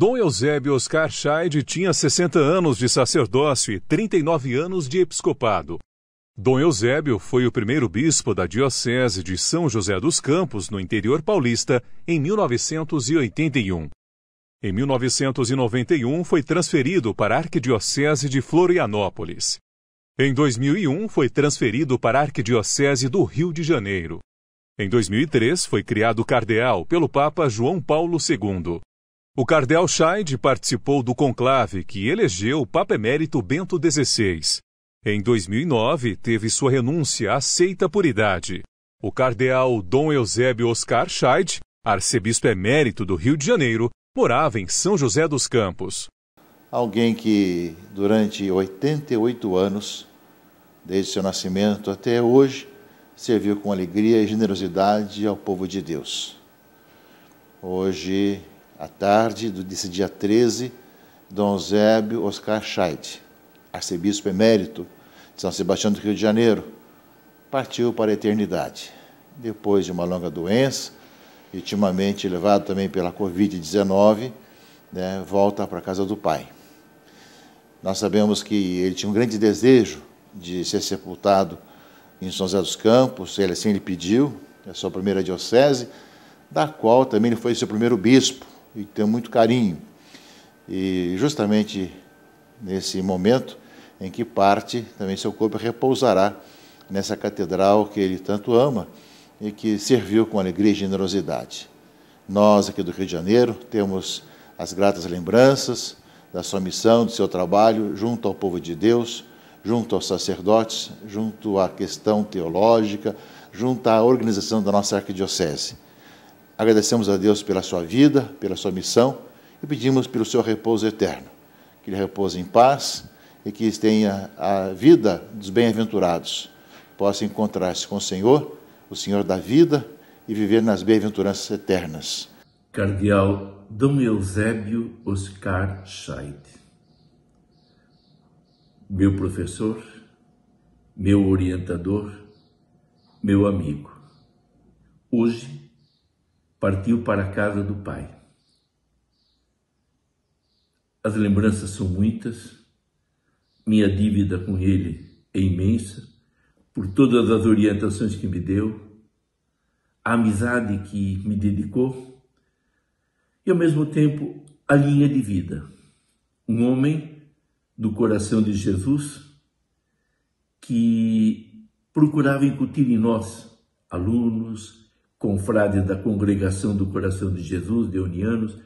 Dom Eusébio Oscar Scheid tinha 60 anos de sacerdócio e 39 anos de episcopado. Dom Eusébio foi o primeiro bispo da Diocese de São José dos Campos, no interior paulista, em 1981. Em 1991, foi transferido para a Arquidiocese de Florianópolis. Em 2001, foi transferido para a Arquidiocese do Rio de Janeiro. Em 2003, foi criado cardeal pelo Papa João Paulo II. O cardeal Scheid participou do conclave que elegeu o Papa Emérito Bento XVI. Em 2009, teve sua renúncia aceita por idade. O cardeal Dom Eusébio Oscar Scheid, arcebispo emérito do Rio de Janeiro, morava em São José dos Campos. Alguém que, durante 88 anos, desde seu nascimento até hoje, serviu com alegria e generosidade ao povo de Deus. Hoje à tarde desse dia 13, Dom Zébio Oscar Scheid, arcebispo emérito de São Sebastião do Rio de Janeiro, partiu para a eternidade. Depois de uma longa doença, ultimamente levado também pela Covid-19, né, volta para a casa do pai. Nós sabemos que ele tinha um grande desejo de ser sepultado em São José dos Campos, ele assim lhe pediu, é sua primeira diocese, da qual também ele foi seu primeiro bispo e tem tenho muito carinho. E justamente nesse momento em que parte, também seu corpo repousará nessa catedral que ele tanto ama e que serviu com alegria e generosidade. Nós, aqui do Rio de Janeiro, temos as gratas lembranças da sua missão, do seu trabalho junto ao povo de Deus, junto aos sacerdotes, junto à questão teológica, junto à organização da nossa arquidiocese. Agradecemos a Deus pela sua vida, pela sua missão e pedimos pelo seu repouso eterno. Que ele repouse em paz e que tenha a vida dos bem-aventurados. Possa encontrar-se com o Senhor, o Senhor da vida, e viver nas bem-aventuranças eternas. Cardeal Dom Eusébio Oscar Scheid. Meu professor, meu orientador, meu amigo. Hoje, partiu para a casa do pai. As lembranças são muitas, minha dívida com ele é imensa, por todas as orientações que me deu, a amizade que me dedicou e, ao mesmo tempo, a linha de vida. Um homem do coração de Jesus que procurava incutir em nós, alunos, confrade da Congregação do Coração de Jesus, de Unianos,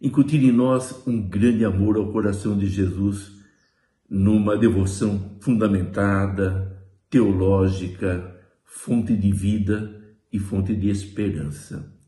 incutir em nós um grande amor ao coração de Jesus, numa devoção fundamentada, teológica, fonte de vida e fonte de esperança.